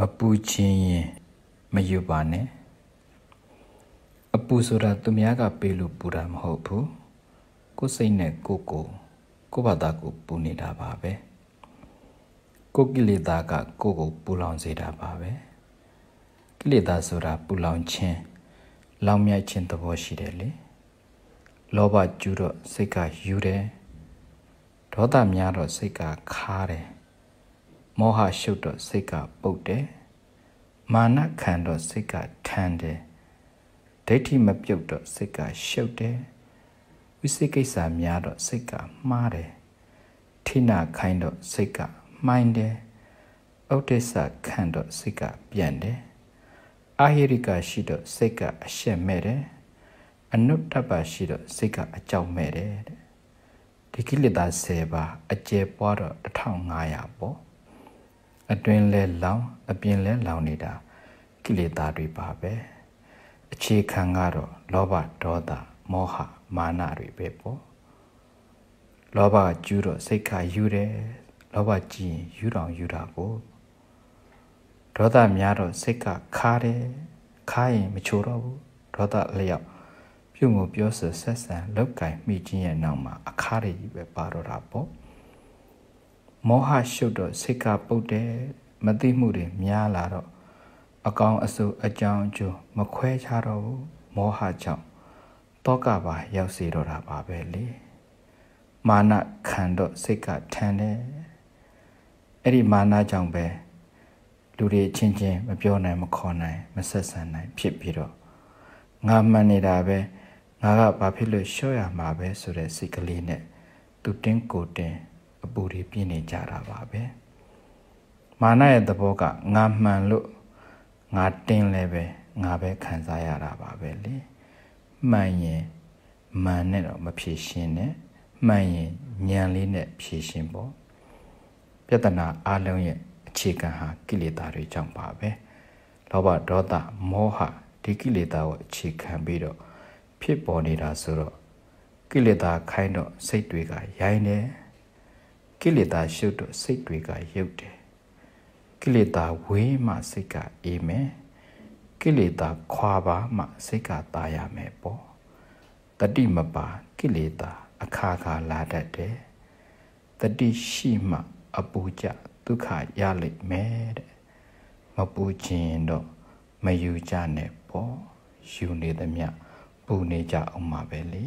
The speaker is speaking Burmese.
မပူခြင်းရင်မယူပါနဲ့အပူဆိုတာသူများကပေးလို့ပူတာမဟုတ်ဘူးကိုယ်စိတ်နဲ့ကိုယ်ကိုကိုယ်ဘာသာကိုပူနေတာပါပဲကိုယ်ကိလေသာက ကိုယ်ကိုပူလောင်စေတာပါပဲကိလေသာဆိုတာပူလောင်ခြင်းလောင်မြိုက်ခြင်းသဘောရှိတယ်လေလောဘကျူးတော့စိတ်ကယူတယ်ဒေါသများတော့စိတ်ကခါတယ်မောဟရှုပ်တော့စိတ်ကပုတ်တယ်မာနခံတော့စိတ်ကထန်တယ်ဒိဋ္ဌိမပြုတ်တော့စိတ်ကရှုပ်တယ်ဝိသိကိစ္စများတော့စိတ်ကမှားတယ်ထိနာခိုင်းတော့စိတ်ကမှိုင်းတယ်ဩဒိစ္စခံတော့စိတ်ကပြန်တယ်အာဟိရိကရှိတော့စိတ်ကအရှက်မဲ့တယ်အနုတ္တပရှိတော့စိတ်ကအကြောက်မဲ့တယ်တဲ့ဒီကိလေသာ10ပါးအကျယ်ပွားတော့1500ပေါ့အတွင်းလဲလောင် အပြင်လဲလောင်နေတာကိလေသာတွေပါပဲအခြေခံကတော့လောဘဒေါသမောဟမာနတွေပဲပေါ့လောဘကျူးတော့စိတ်ခါယူတယ်လောဘကြည်ရင်ယူတော်ယူတာကိုဒေါသများတော့စိတ်ကခါတယ်ခါရင်မချိုတော့ဘူးဒေါသလျောက် ပြုံကိုပြောဆိုဆက်ဆံလောက်ကင်မိခြင်းရဲ့နောက်မှာအခါတွေကြီးပဲပါတော့တာပေါ့မောဟရှုပ်တော့စိတ်ကပုတ်တယ်မသိမှုတွေများလာတော့အကောင်အဆိုးအကြောင်းအကျိုးမခွဲခြားတော့ဘူးမောဟကြောင့်တောကပါရောက်စီတော့တာပါပဲလေမာနခံတော့စိတ်ကထန်တယ်အဲ့ဒီမာနကြောင့်ပဲလူတွေချင်းချင်းမပြောနိုင် မခေါ်နိုင်မဆက်ဆံနိုင် ဖြစ်ပြီးတော့ငါမှန်နေတာပဲငါကဘာဖြစ်လို့ရှော့ရမှာပဲဆိုတဲ့စိတ်ကလေးနဲ့သူတင်းကိုတင်းအပူတွေပြင်းနေကြတာပါပဲမာနရဲ့သဘောကငါမှန်လို့ငါတင်းလဲပဲငါပဲခံစားရတာပါပဲလေမှန်ရင်မှန်နဲ့တော့မဖြေရှင်းနဲ့မှန်ရင်ညံလေးနဲ့ဖြေရှင်းပေါ့ပြဿနာအလုံးရဲ့အခြေခံဟာကိလေသာတွေကြောင့်ပါပဲ လောဘဒေါသမောဟဒီကိလေသာကိုအခြေခံပြီးတော့ဖြစ်ပေါ်နေတာဆိုတော့ကိလေသာခိုင်းတော့စိတ်တွေကရိုင်းတယ်ကိလေသာရှုတော့စိတ်တွေကရုပ်တယ်ကိလေသာဝေးမှစိတ်ကအေးမယ်ကိလေသာခွာပါမှစိတ်ကตายရမယ်ပေါ့တတိမပါကိလေသာ အခါခါလာတတ်တယ်တတိရှိမှ အပူကြဒုက္ခရလိမ့်မယ်တဲ့မပူခြင်းတော့မယူကြနဲ့ပေါ့ယူနေသမျှပူနေကြအောင်မှာပဲလေ